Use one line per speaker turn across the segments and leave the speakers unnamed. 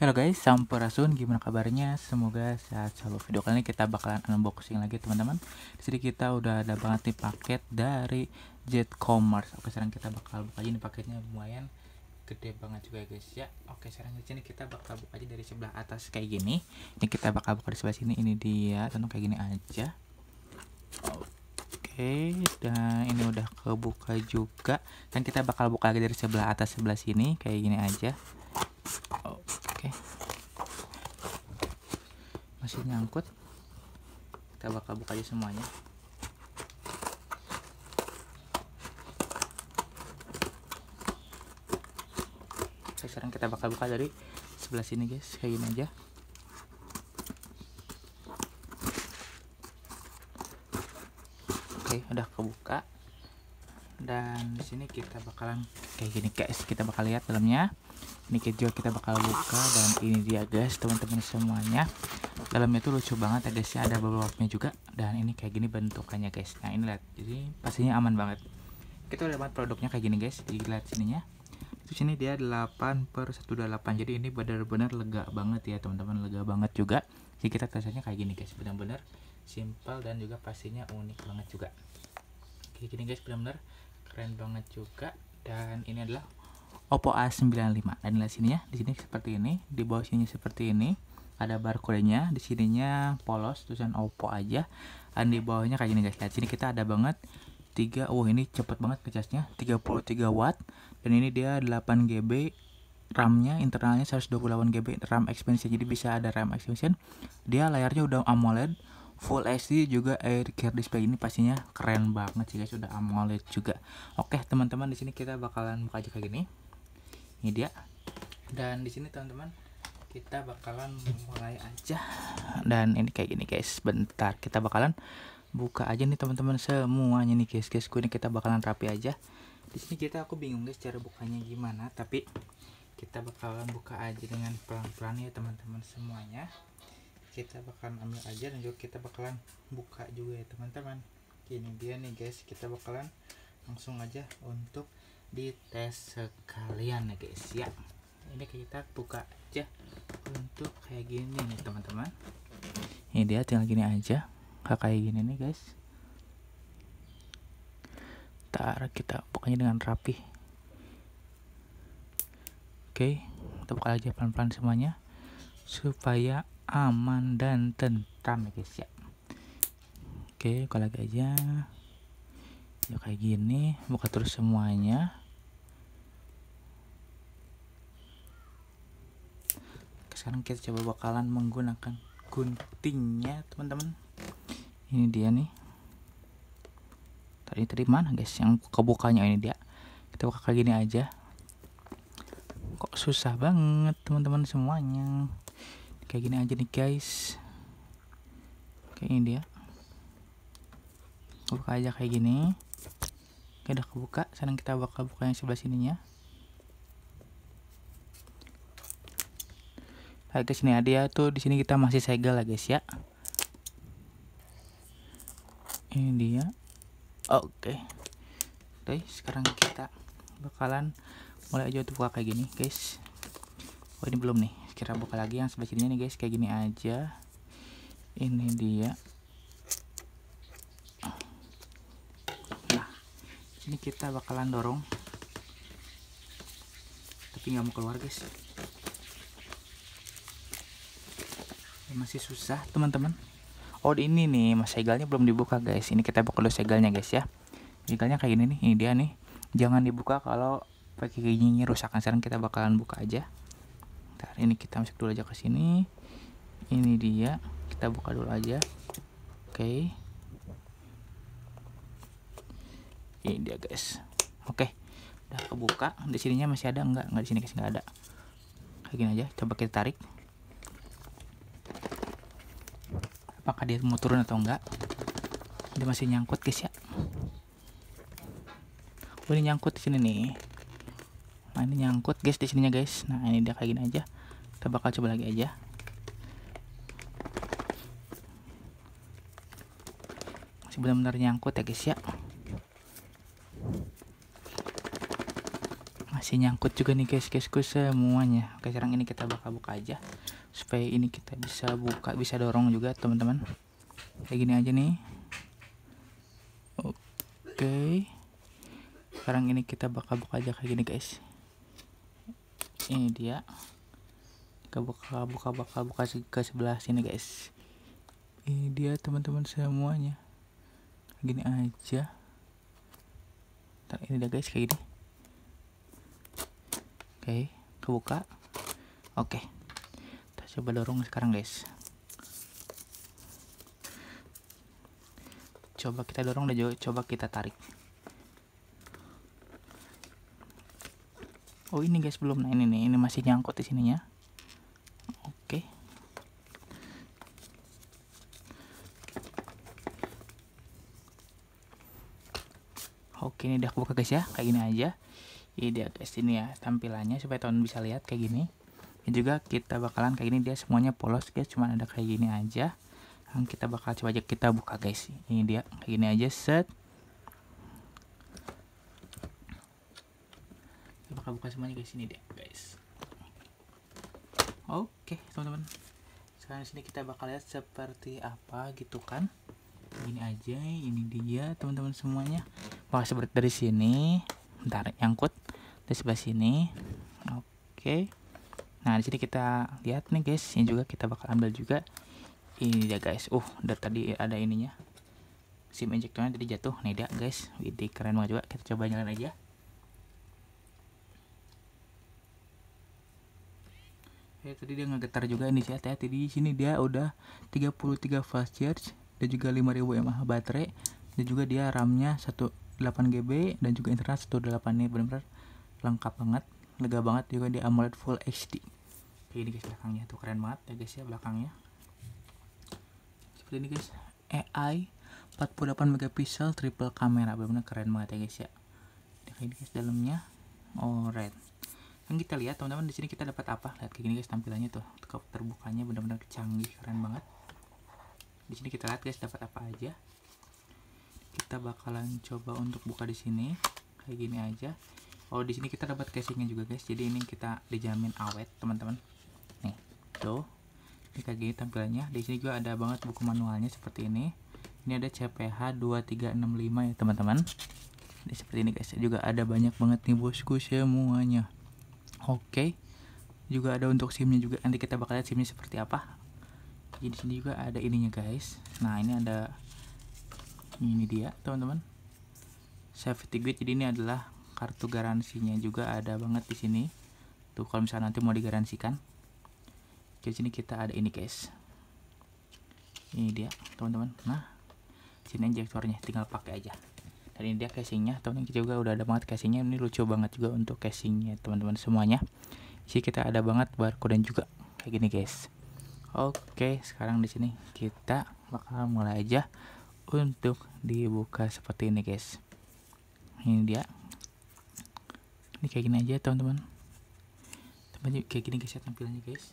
Halo guys, Sampurasun, gimana kabarnya? Semoga sehat selalu. Video kali ini kita bakalan unboxing lagi teman-teman. Di sini kita udah ada banget nih paket dari Jet Commerce. Oke, sekarang kita bakal buka aja nih paketnya lumayan gede banget juga ya guys ya. Oke, sekarang di sini kita bakal buka aja dari sebelah atas kayak gini. Ini kita bakal buka di sebelah sini. Ini dia, tentu kayak gini aja. Oke, dan ini udah kebuka juga. Dan kita bakal buka lagi dari sebelah atas sebelah sini kayak gini aja. masih nyangkut kita bakal buka aja semuanya Oke, sekarang kita bakal buka dari sebelah sini guys kayak gini aja oke udah kebuka dan di sini kita bakalan kayak gini guys kita bakal lihat dalamnya ini juga kita bakal buka dan ini dia guys teman-teman semuanya dalamnya tuh lucu banget ya guys ya ada bubble wrapnya juga dan ini kayak gini bentukannya guys nah ini lihat jadi pastinya aman banget kita udah dapat produknya kayak gini guys jadi lihat sininya terus ini dia 8 per 128 jadi ini benar-benar lega banget ya teman-teman lega banget juga jadi kita tesnya kayak gini guys benar-benar simple dan juga pastinya unik banget juga kayak gini guys benar-benar keren banget juga dan ini adalah Oppo A95 dan lihat sininya di sini seperti ini di bawah sini seperti ini ada barcode-nya di sininya polos tulisan Oppo aja dan di bawahnya kayak gini guys lihat sini kita ada banget 3 oh ini cepet banget ngecasnya 33 watt dan ini dia 8 GB RAM-nya internalnya 128 GB RAM expansion jadi bisa ada RAM expansion dia layarnya udah AMOLED Full HD juga air care display ini pastinya keren banget sih guys udah AMOLED juga. Oke teman-teman di sini kita bakalan buka aja kayak gini. Ini dia. Dan di sini teman-teman kita bakalan mulai aja dan ini kayak gini guys bentar kita bakalan buka aja nih teman-teman semuanya nih guys guys ini kita bakalan rapi aja di sini kita aku bingung guys cara bukanya gimana tapi kita bakalan buka aja dengan pelan-pelan ya teman-teman semuanya kita bakalan ambil aja dan juga kita bakalan buka juga ya teman-teman ini dia nih guys kita bakalan langsung aja untuk dites sekalian ya guys ya ini kita buka aja untuk kayak gini nih teman-teman ini dia tinggal gini aja kayak gini nih guys Ntar kita pokoknya dengan rapi Oke kita buka aja pelan-pelan semuanya supaya aman dan tentram ya guys ya Oke buka lagi aja ya kayak gini buka terus semuanya sekarang kita coba bakalan menggunakan guntingnya teman-teman ini dia nih tadi tadi mana guys yang kebukanya ini dia kita buka kayak gini aja kok susah banget teman-teman semuanya kayak gini aja nih guys kayak ini dia buka aja kayak gini oke udah kebuka sekarang kita bakal buka yang sebelah sininya hai guys, ini ada ya. Tuh di sini kita masih segel lah, ya, guys ya. Ini dia. Oke. Okay. Guys, sekarang kita bakalan mulai aja tuh kayak gini, guys. Oh, ini belum nih. Kira buka lagi yang sebelah sini nih, guys. Kayak gini aja. Ini dia. Nah, ini kita bakalan dorong. Tapi nggak mau keluar, guys. masih susah teman-teman oh ini nih mas segalnya belum dibuka guys ini kita buka dulu segalnya guys ya segalnya kayak gini nih ini dia nih jangan dibuka kalau pakai packagingnya rusak sekarang kita bakalan buka aja Bentar, ini kita masuk dulu aja ke sini ini dia kita buka dulu aja oke okay. ini dia guys oke okay. udah kebuka di sininya masih ada enggak enggak di sini guys enggak ada kayak gini aja coba kita tarik apakah dia mau turun atau enggak dia masih nyangkut guys ya oh ini nyangkut di sini nih nah ini nyangkut guys di sininya guys nah ini dia kayak gini aja kita bakal coba lagi aja masih benar-benar nyangkut ya guys ya masih nyangkut juga nih guys guysku semuanya oke sekarang ini kita bakal buka aja supaya ini kita bisa buka bisa dorong juga teman-teman kayak gini aja nih oke sekarang ini kita bakal buka aja kayak gini guys ini dia kita buka buka bakal buka ke sebelah sini guys ini dia teman-teman semuanya gini aja Ntar, ini dia guys kayak gini okay, kebuka oke okay. kita coba dorong sekarang guys coba kita dorong dan juga coba kita tarik oh ini guys belum nah ini nih ini masih nyangkut di sininya oke okay. Oke ini udah kebuka guys ya Kayak gini aja di guys ini ya tampilannya supaya teman bisa lihat kayak gini ini juga kita bakalan kayak gini dia semuanya polos guys cuma ada kayak gini aja yang kita bakal coba aja kita buka guys ini dia kayak gini aja set kita bakal buka semuanya guys ini dia guys oke teman-teman sekarang sini kita bakal lihat seperti apa gitu kan ini aja ini dia teman-teman semuanya Wah seperti dari sini bentar nyangkut di sebelah sini oke nah di sini kita lihat nih guys yang juga kita bakal ambil juga ini dia guys uh udah tadi ada ininya sim injektornya tadi jatuh nih dia guys ini keren banget juga kita coba nyalain aja ya tadi dia ngegetar juga ini sih ya tadi di sini dia udah 33 fast charge dan juga 5000 mAh baterai dan juga dia RAM-nya 18 GB dan juga internet 18 nih benar-benar lengkap banget lega banget juga di AMOLED Full HD kayak ini guys belakangnya tuh keren banget ya guys ya belakangnya seperti ini guys AI 48 megapiksel triple kamera benar-benar keren banget ya guys ya kayak ini guys dalamnya red, kan kita lihat teman-teman di sini kita dapat apa lihat kayak gini guys tampilannya tuh terbukanya benar-benar canggih keren banget di sini kita lihat guys dapat apa aja kita bakalan coba untuk buka di sini kayak gini aja oh di sini kita dapat casingnya juga guys jadi ini kita dijamin awet teman-teman nih tuh ini kayak gini tampilannya di sini juga ada banget buku manualnya seperti ini ini ada CPH 2365 ya teman-teman seperti ini guys juga ada banyak banget nih bosku semuanya oke juga ada untuk simnya juga nanti kita bakal lihat simnya seperti apa di sini juga ada ininya guys nah ini ada ini dia teman-teman safety grid jadi ini adalah kartu garansinya juga ada banget di sini tuh kalau misalnya nanti mau digaransikan di sini kita ada ini guys ini dia teman-teman nah sini injektornya tinggal pakai aja dan ini dia casingnya teman-teman kita juga udah ada banget casingnya ini lucu banget juga untuk casingnya teman-teman semuanya sih kita ada banget barcode dan juga kayak gini guys oke sekarang di sini kita bakal mulai aja untuk dibuka seperti ini guys ini dia ini kayak gini aja teman-teman tempatnya kayak gini guys ya tampilannya guys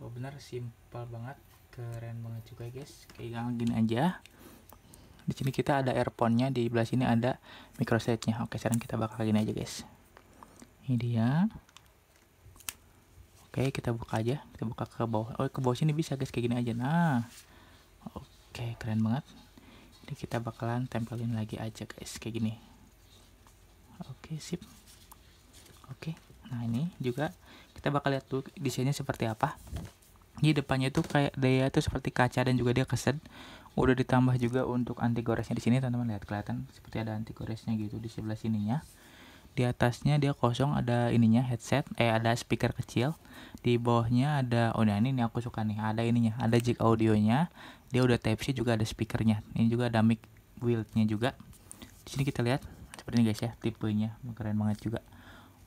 oh benar simpel banget keren banget juga guys kayak gini aja di sini kita ada earphone-nya di belah sini ada microset-nya oke sekarang kita bakal gini aja guys ini dia oke kita buka aja kita buka ke bawah oh ke bawah sini bisa guys kayak gini aja nah oke keren banget ini kita bakalan tempelin lagi aja guys kayak gini oke sip oke nah ini juga kita bakal lihat tuh desainnya seperti apa di depannya tuh kayak daya tuh seperti kaca dan juga dia keset udah ditambah juga untuk anti goresnya di sini teman-teman lihat kelihatan seperti ada anti goresnya gitu di sebelah sininya di atasnya dia kosong ada ininya headset eh ada speaker kecil di bawahnya ada oh nah ini nih aku suka nih ada ininya ada jack audionya dia udah type C juga ada speakernya ini juga ada mic wieldnya juga di sini kita lihat seperti ini guys ya tipenya keren banget juga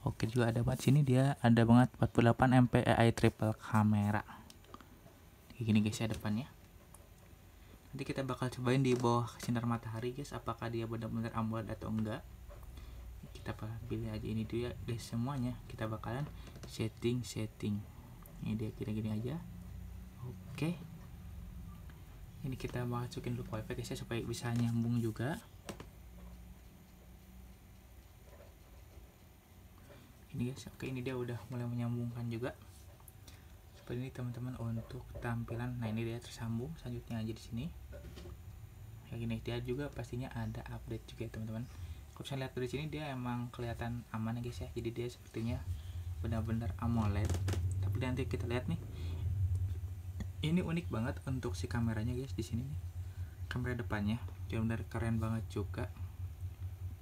oke juga ada banget sini dia ada banget 48 mpai triple kamera kayak gini guys ya depannya nanti kita bakal cobain di bawah sinar matahari guys apakah dia benar-benar amoled atau enggak kita pilih aja ini dia guys semuanya kita bakalan setting setting ini dia kira gini aja oke ini kita masukin dulu wifi guys ya supaya bisa nyambung juga ini guys oke ini dia udah mulai menyambungkan juga seperti ini teman-teman untuk tampilan nah ini dia tersambung selanjutnya aja di sini kayak gini dia juga pastinya ada update juga teman ya, teman-teman kalau saya lihat dari sini dia emang kelihatan aman ya guys ya jadi dia sepertinya benar-benar AMOLED tapi nanti kita lihat nih ini unik banget untuk si kameranya guys di sini nih kamera depannya benar-benar keren banget juga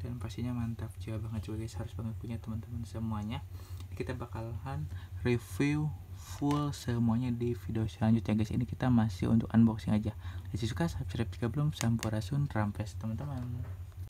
dan pastinya mantap jauh banget juga guys harus banget punya teman-teman semuanya kita bakalan review full semuanya di video selanjutnya guys ini kita masih untuk unboxing aja jika suka subscribe jika belum sampurasun rampes teman-teman